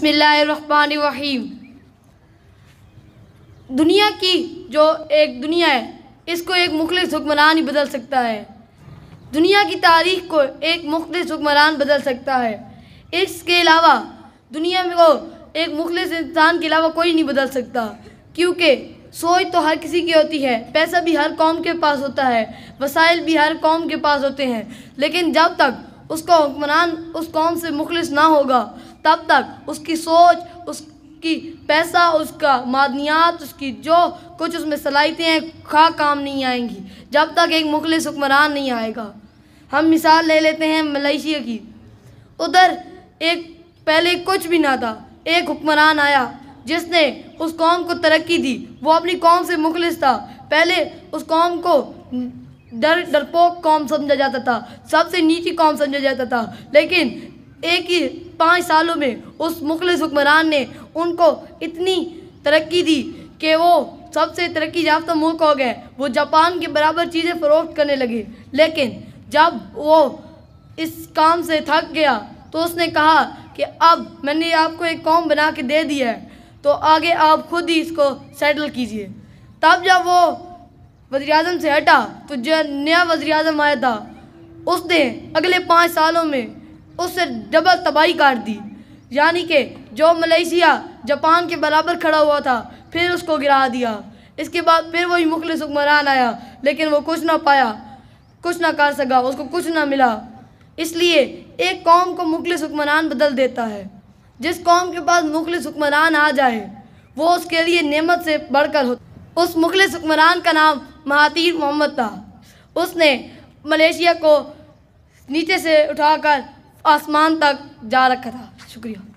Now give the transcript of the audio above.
बसमीम दुनिया की जो एक दुनिया है इसको एक मुखलिस हुक्मरान ही बदल सकता है दुनिया की तारीख को एक मुखलिस हुक्मरान बदल सकता है इसके अलावा दुनिया में को एक मुखलिस इंसान के अलावा कोई नहीं बदल सकता क्योंकि सोच तो हर किसी की होती है पैसा भी हर कौम के पास होता है वसाइल भी हर कौम के पास होते हैं लेकिन जब तक उसका हुक्मरान उस कौम से मुखलस ना होगा तब तक उसकी सोच उसकी पैसा उसका मादनियात उसकी जो कुछ उसमें सलाहितें हैं खा काम नहीं आएंगी जब तक एक मुखलिस हुक्मरान नहीं आएगा हम मिसाल ले लेते हैं मलेशिया की उधर एक पहले कुछ भी ना था एक हुक्मरान आया जिसने उस कौम को तरक्की दी वो अपनी कौम से मुखलिस था पहले उस कौम को डर डरपोक कौम समझा जाता था सबसे नीची कौम समझा जाता था लेकिन एक ही पाँच सालों में उस मुखलिस हुक्मरान ने उनको इतनी तरक्की दी कि वो सबसे तरक्की याफ्ता मुल्क हो गए वो जापान के बराबर चीज़ें फ़रोख्त करने लगे लेकिन जब वो इस काम से थक गया तो उसने कहा कि अब मैंने आपको एक कौम बना के दे दिया है तो आगे आप खुद ही इसको सेटल कीजिए तब जब वो वजी से हटा तो जो नया वजी अजम आया था उसने अगले पाँच सालों में उससे डबल तबाही काट दी यानी कि जो मलेशिया जापान के बराबर खड़ा हुआ था फिर उसको गिरा दिया इसके बाद फिर वही मुखलिस हुक्मरान आया लेकिन वो कुछ ना पाया कुछ ना कर सका उसको कुछ ना मिला इसलिए एक कौम को मुखलिस हुक्मरान बदल देता है जिस कौम के पास मुखलिस हुक्मरान आ जाए वो उसके लिए नेमत से बढ़कर हो उस मुखलिस हुक्मरान का नाम महातीर मोहम्मद था उसने मलेशिया को नीचे से उठाकर आसमान तक जा रखा था शुक्रिया